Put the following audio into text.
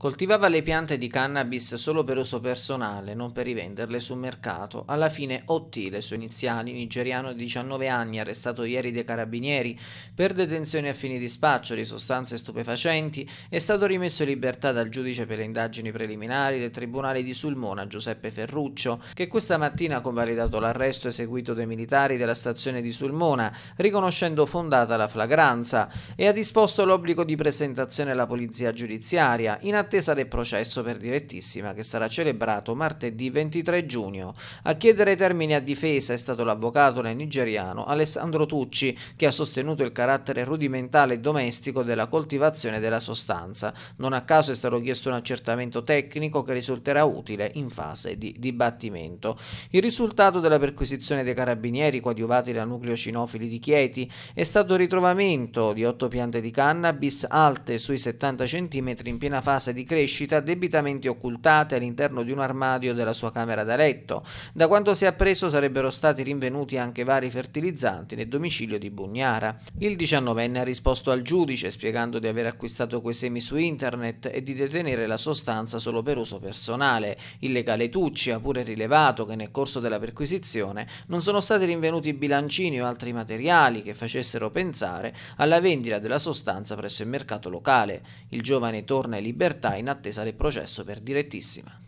Coltivava le piante di cannabis solo per uso personale, non per rivenderle sul mercato. Alla fine Otti, le sue iniziali, nigeriano di 19 anni, arrestato ieri dai carabinieri per detenzione a fini di spaccio di sostanze stupefacenti, è stato rimesso in libertà dal giudice per le indagini preliminari del Tribunale di Sulmona Giuseppe Ferruccio, che questa mattina ha convalidato l'arresto eseguito dai militari della stazione di Sulmona, riconoscendo fondata la flagranza, e ha disposto l'obbligo di presentazione alla polizia giudiziaria in attesa attesa del processo per direttissima che sarà celebrato martedì 23 giugno. A chiedere termini a difesa è stato l'avvocato nigeriano Alessandro Tucci che ha sostenuto il carattere rudimentale e domestico della coltivazione della sostanza. Non a caso è stato chiesto un accertamento tecnico che risulterà utile in fase di dibattimento. Il risultato della perquisizione dei carabinieri coadiuvati da nucleo cinofili di Chieti è stato il ritrovamento di otto piante di cannabis alte sui 70 cm in piena fase di di crescita debitamente occultate all'interno di un armadio della sua camera da letto. Da quanto si è appreso sarebbero stati rinvenuti anche vari fertilizzanti nel domicilio di Bugnara. Il 19enne ha risposto al giudice spiegando di aver acquistato quei semi su internet e di detenere la sostanza solo per uso personale. Il legale Tucci ha pure rilevato che nel corso della perquisizione non sono stati rinvenuti bilancini o altri materiali che facessero pensare alla vendita della sostanza presso il mercato locale. Il giovane torna in libertà in attesa del processo per direttissima.